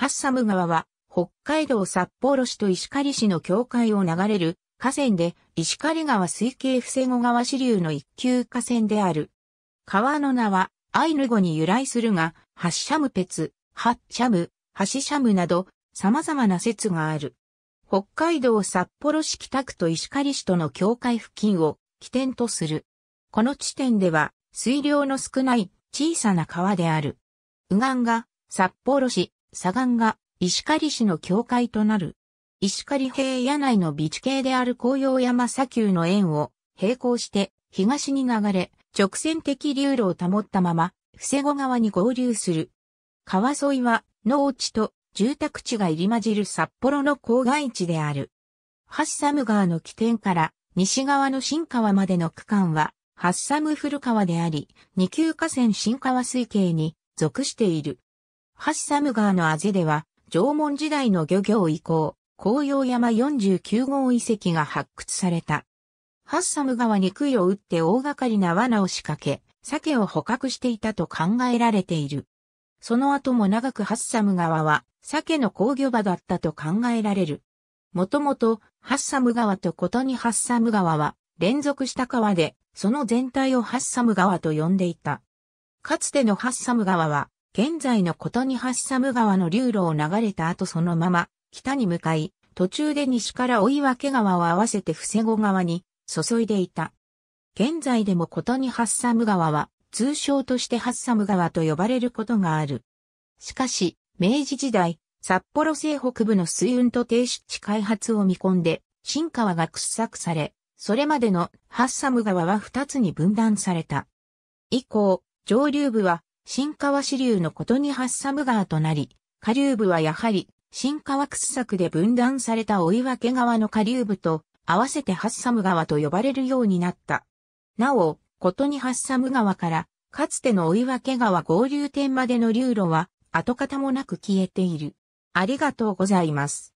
ハッサム川は、北海道札幌市と石狩市の境界を流れる河川で、石狩川水系伏後川支流の一級河川である。川の名は、アイヌ語に由来するが、ハッシャムペツ、ハッシャム、ハシシャムなど、様々な説がある。北海道札幌市北区と石狩市との境界付近を起点とする。この地点では、水量の少ない小さな川である。右岸が札幌市、砂岩が石狩市の境界となる。石狩平野内の備地形である紅葉山砂丘の縁を並行して東に流れ、直線的流路を保ったまま、伏せ子川に合流する。川沿いは農地と住宅地が入り混じる札幌の郊外地である。ハッサム川の起点から西側の新川までの区間は、ハッサム古川であり、二級河川新川水系に属している。ハッサム川のあぜでは、縄文時代の漁業以降、紅葉山49号遺跡が発掘された。ハッサム川に杭を打って大掛かりな罠を仕掛け、鮭を捕獲していたと考えられている。その後も長くハッサム川は鮭の工業場だったと考えられる。もともとハッサム川とことにハッサム川は連続した川で、その全体をハッサム川と呼んでいた。かつてのハッサム川は現在のことにサム川の流路を流れた後そのまま、北に向かい、途中で西から追分川を合わせて伏せ子川に注いでいた。現在でもことにハッサム川は通称としてハッサム川と呼ばれることがある。しかし、明治時代、札幌西北部の水運と低湿地開発を見込んで、新川が掘削され、それまでのハッサム川は二つに分断された。以降、上流部は新川支流のことにハッサム川となり、下流部はやはり新川掘削で分断された追分川の下流部と合わせてハッサム川と呼ばれるようになった。なお、ことにハッサム川からかつての追分川合流点までの流路は跡形もなく消えている。ありがとうございます。